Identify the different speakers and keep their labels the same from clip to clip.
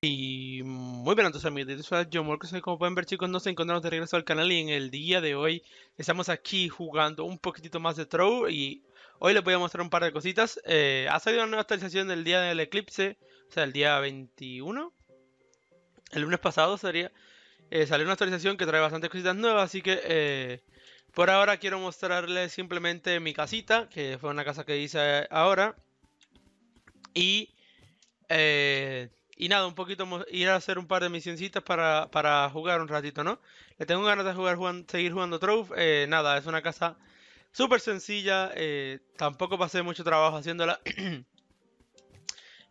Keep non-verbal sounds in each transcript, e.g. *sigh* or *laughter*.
Speaker 1: Y muy bien, entonces amigos, soy John Morcos. Como pueden ver, chicos, nos encontramos de regreso al canal. Y en el día de hoy estamos aquí jugando un poquitito más de Throw. Y hoy les voy a mostrar un par de cositas. Eh, ha salido una nueva actualización del día del eclipse, o sea, el día 21. El lunes pasado sería. Eh, salió una actualización que trae bastantes cositas nuevas, así que eh, por ahora quiero mostrarles simplemente mi casita, que fue una casa que hice ahora. Y, eh, y nada, un poquito ir a hacer un par de misioncitas para, para jugar un ratito, ¿no? Le tengo ganas de jugar, seguir jugando Trove. Eh, nada, es una casa súper sencilla. Eh, tampoco pasé mucho trabajo haciéndola. *clears throat*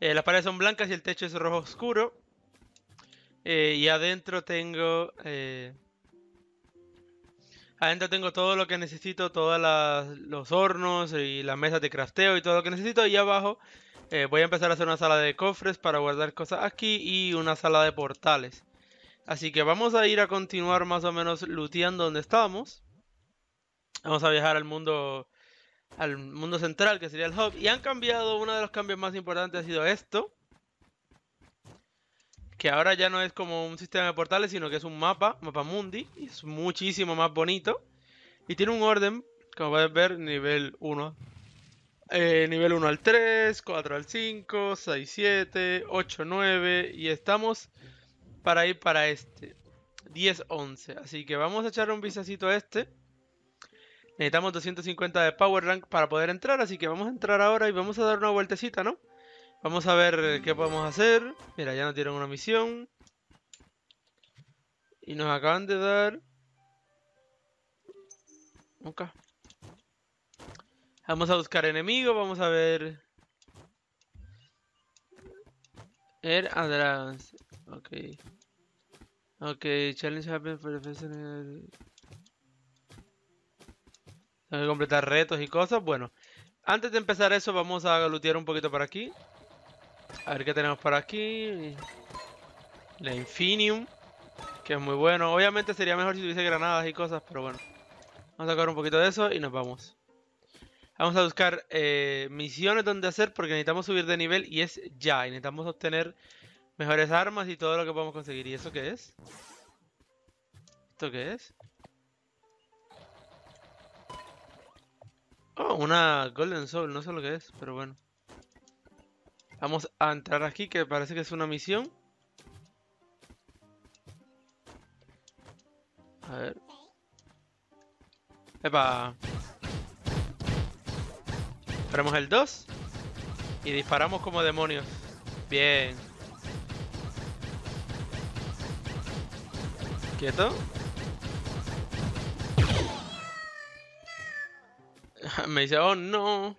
Speaker 1: las paredes son blancas y el techo es rojo oscuro. y adentro tengo Adentro tengo todo lo que necesito, todos los hornos y las mesas de crafteo y todo lo que necesito. Y abajo eh, voy a empezar a hacer una sala de cofres para guardar cosas aquí y una sala de portales. Así que vamos a ir a continuar más o menos looteando donde estábamos. Vamos a viajar al mundo al mundo central que sería el hub. Y han cambiado, uno de los cambios más importantes ha sido esto que ahora ya no es como un sistema de portales, sino que es un mapa, mapa mundi, y es muchísimo más bonito. Y tiene un orden, como puedes ver, nivel 1. Eh, nivel 1 al 3, 4 al 5, 6, 7, 8, 9, y estamos para ir para este. 10, 11. Así que vamos a echar un vistacito a este. Necesitamos 250 de Power Rank para poder entrar, así que vamos a entrar ahora y vamos a dar una vueltecita, ¿no? Vamos a ver qué podemos hacer. Mira, ya nos dieron una misión. Y nos acaban de dar... Vamos a buscar enemigos, vamos a ver... Air er, Dragons Ok. Ok, challenge happens for the Tengo que completar retos y cosas. Bueno, antes de empezar eso, vamos a galutear un poquito por aquí. A ver qué tenemos por aquí. La Infinium, que es muy bueno. Obviamente sería mejor si tuviese granadas y cosas, pero bueno. Vamos a sacar un poquito de eso y nos vamos. Vamos a buscar eh, misiones donde hacer porque necesitamos subir de nivel y es ya. Y necesitamos obtener mejores armas y todo lo que podamos conseguir. ¿Y eso qué es? ¿Esto qué es? Oh, una Golden Soul, no sé lo que es, pero bueno. Vamos a entrar aquí, que parece que es una misión. A ver. ¡Epa! Esperamos el 2. Y disparamos como demonios. Bien. Quieto. *laughs* Me dice, oh no.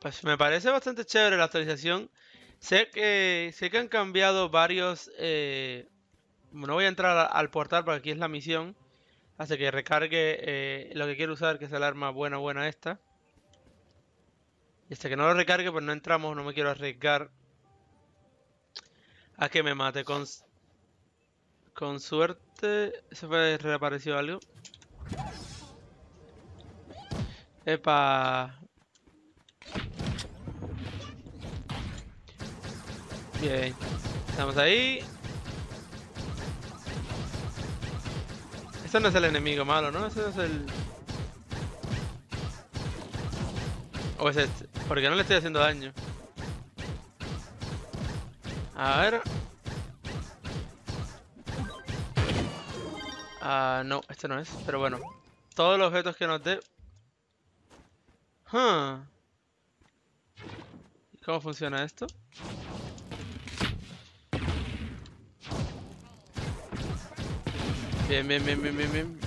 Speaker 1: Pues me parece bastante chévere la actualización. Sé que, sé que han cambiado varios... Eh, no voy a entrar al, portal porque aquí es la misión. Hace que recargue eh, lo que quiero usar, que es el arma buena, buena esta. Y hasta que no lo recargue, pues no entramos, no me quiero arriesgar a que me mate. Con, con suerte se fue reapareció algo. Epa, Bien, estamos ahí. esto no es el enemigo malo, ¿no? Ese es el... O es este. Porque no le estoy haciendo daño. A ver. Ah, no, este no es. Pero bueno. Todos los objetos que noté... Huh. ¿Cómo funciona esto? Bien, bien, bien, bien, bien, bien.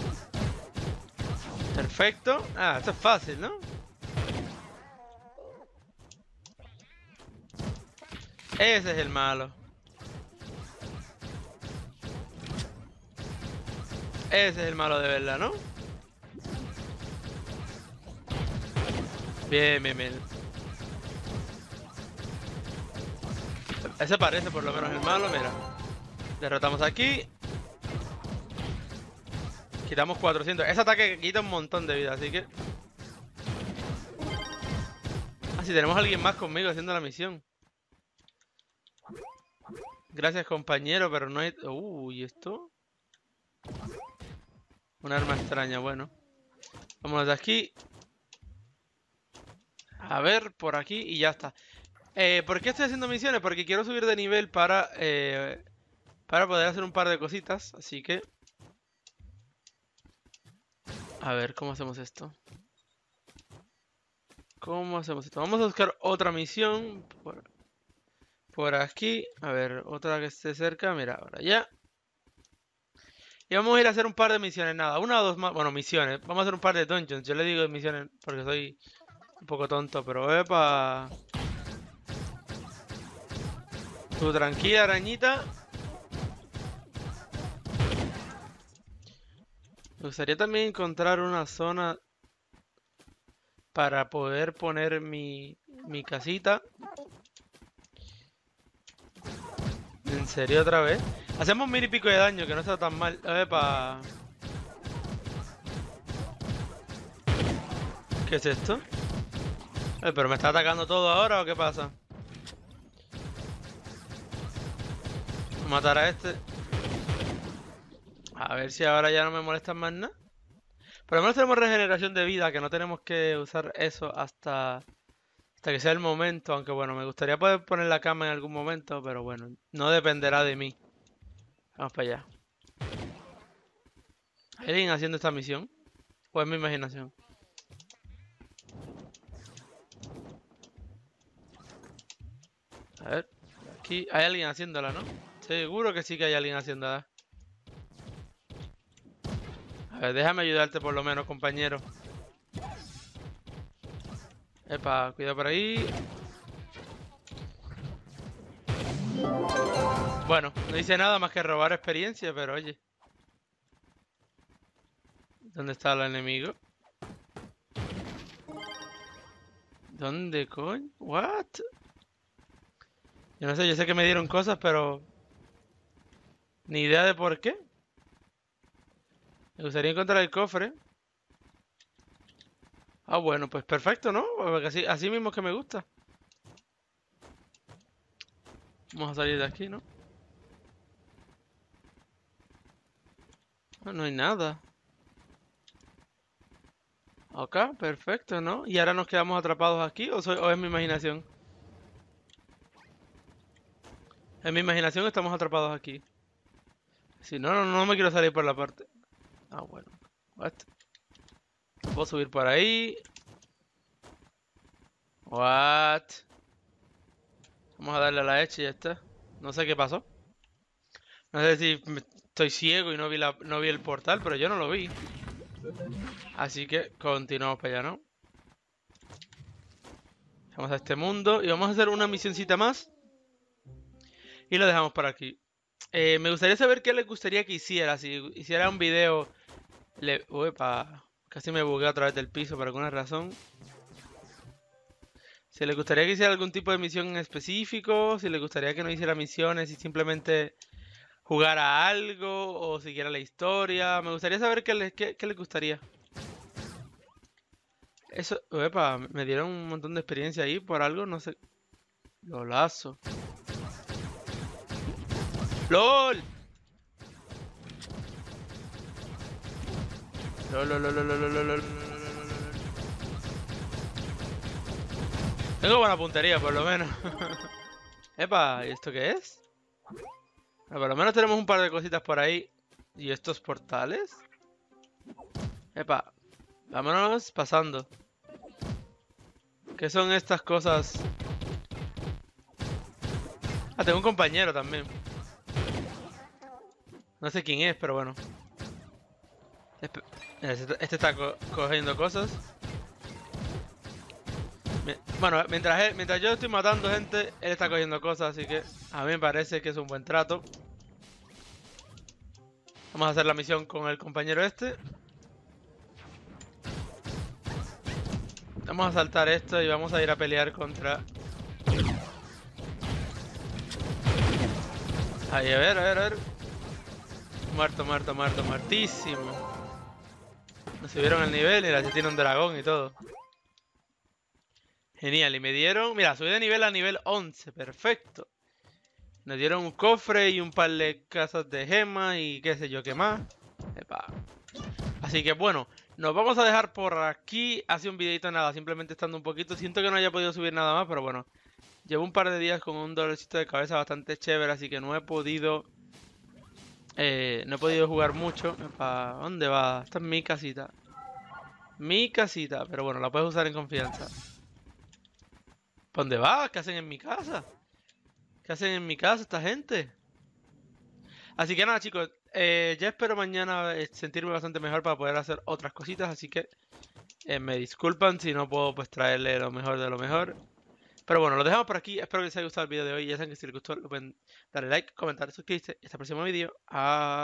Speaker 1: Perfecto. Ah, esto es fácil, ¿no? Ese es el malo. Ese es el malo de verdad, ¿no? Bien, bien, bien. Ese parece por lo menos el malo, mira. Derrotamos aquí. Quitamos 400. Ese ataque quita un montón de vida, así que... Ah, si tenemos alguien más conmigo haciendo la misión. Gracias, compañero, pero no hay... Uy, esto? Un arma extraña, bueno. Vámonos de aquí. A ver, por aquí y ya está. Eh, ¿Por qué estoy haciendo misiones? Porque quiero subir de nivel para... Eh, para poder hacer un par de cositas, así que... A ver, ¿cómo hacemos esto? ¿Cómo hacemos esto? Vamos a buscar otra misión. Por, aquí. A ver, otra que esté cerca. Mira, ahora ya. Y vamos a ir a hacer un par de misiones, nada, una o dos más, bueno, misiones, vamos a hacer un par de dungeons, yo le digo misiones porque soy un poco tonto, pero epa. Tú tranquila, arañita. Me gustaría también encontrar una zona para poder poner mi, casita. ¿En serio otra vez? Hacemos mil y pico de daño, que no está tan mal. pa... ¿Qué es esto? ¿Pero me está atacando todo ahora o qué pasa? Matar a este. A ver si ahora ya no me molesta más nada. Por lo menos tenemos regeneración de vida, que no tenemos que usar eso hasta, hasta que sea el momento. Aunque bueno, me gustaría poder poner la cama en algún momento, pero bueno, no dependerá de mí. Vamos para allá. ¿Hay alguien haciendo esta misión? ¿O es mi imaginación? A ver, aquí hay alguien haciéndola, ¿no? Seguro que sí que hay alguien haciéndola. Eh, déjame ayudarte por lo menos, compañero. Epa, cuidado por ahí. Bueno, no hice nada más que robar experiencia, pero oye. ¿Dónde está el enemigo? ¿Dónde coño? ¿What? Yo no sé, yo sé que me dieron cosas, pero... Ni idea de por qué. Me gustaría encontrar el cofre. Ah, bueno, pues perfecto, ¿no? así, así mismo que me gusta. Vamos a salir de aquí, ¿no? No, ah, no hay nada. Acá, perfecto, ¿no? Y ahora nos quedamos atrapados aquí, ¿o, es mi imaginación? Es mi imaginación estamos atrapados aquí. Si no, no me quiero salir por la parte. Ah, bueno. What? Puedo subir por ahí. What? Vamos a darle a la hecha y ya está. No sé qué pasó. No sé si estoy ciego y no vi, la, no vi el portal, pero yo no lo vi. Así que continuamos para allá, ¿no? Vamos a este mundo y vamos a hacer una misioncita más. Y lo dejamos para aquí. Eh, me gustaría saber qué les gustaría que hiciera. Si hiciera un video le... Casi me bugué a través del piso por alguna razón. Si le gustaría que hiciera algún tipo de misión en específico, si le gustaría que no hiciera misiones y simplemente jugara algo o siguiera la historia. Me gustaría saber qué les, gustaría. Eso, me dieron un montón de experiencia ahí por algo, no sé. Lo ¡LOL! *laughs* Tengo buena puntería, por lo menos. *laughs* Epa, ¿y esto qué es? Ah, por lo menos tenemos un par de cositas por ahí. ¿Y estos portales? Epa, vámonos pasando. ¿Qué son estas cosas? Ah, tengo un compañero también. No sé quién es, pero bueno. Este está este cogiendo cosas. Bueno, mientras, mientras yo estoy matando gente, él está cogiendo cosas, así que a mí me parece que es un buen trato. Vamos a hacer la misión con el compañero este. Vamos a saltar esto y vamos a ir a pelear contra... Ahí, a ver, a ver, a ver. Muerto, muerto, muerto, muertísimo. Nos subieron el nivel, mira, se tiene un dragón y todo. Genial, y me dieron... Mira, subí de nivel a nivel 11, perfecto. Nos dieron un cofre y un par de casas de gemas y qué sé yo qué más. Epa. Así que bueno, nos vamos a dejar por aquí. Hace un videito nada, simplemente estando un poquito. Siento que no haya podido subir nada más, pero bueno. Llevo un par de días con un dolorcito de cabeza bastante chévere, así que no he podido eh, no he podido jugar mucho. dónde va? Esta es mi casita. Mi casita, pero bueno, la puedes usar en confianza. ¿Para dónde va? ¿Qué hacen en mi casa? ¿Qué hacen en mi casa esta gente? Así que nada, chicos. Eh, ya espero mañana eh, sentirme bastante mejor para poder hacer otras cositas. Así que me disculpan si no puedo pues traerle lo mejor de lo mejor. Pero bueno, lo dejamos por aquí. Espero que les haya gustado el video de hoy. Ya saben que si les gustó, pueden darle like, comentar, suscribirse. Hasta el próximo video. Adiós.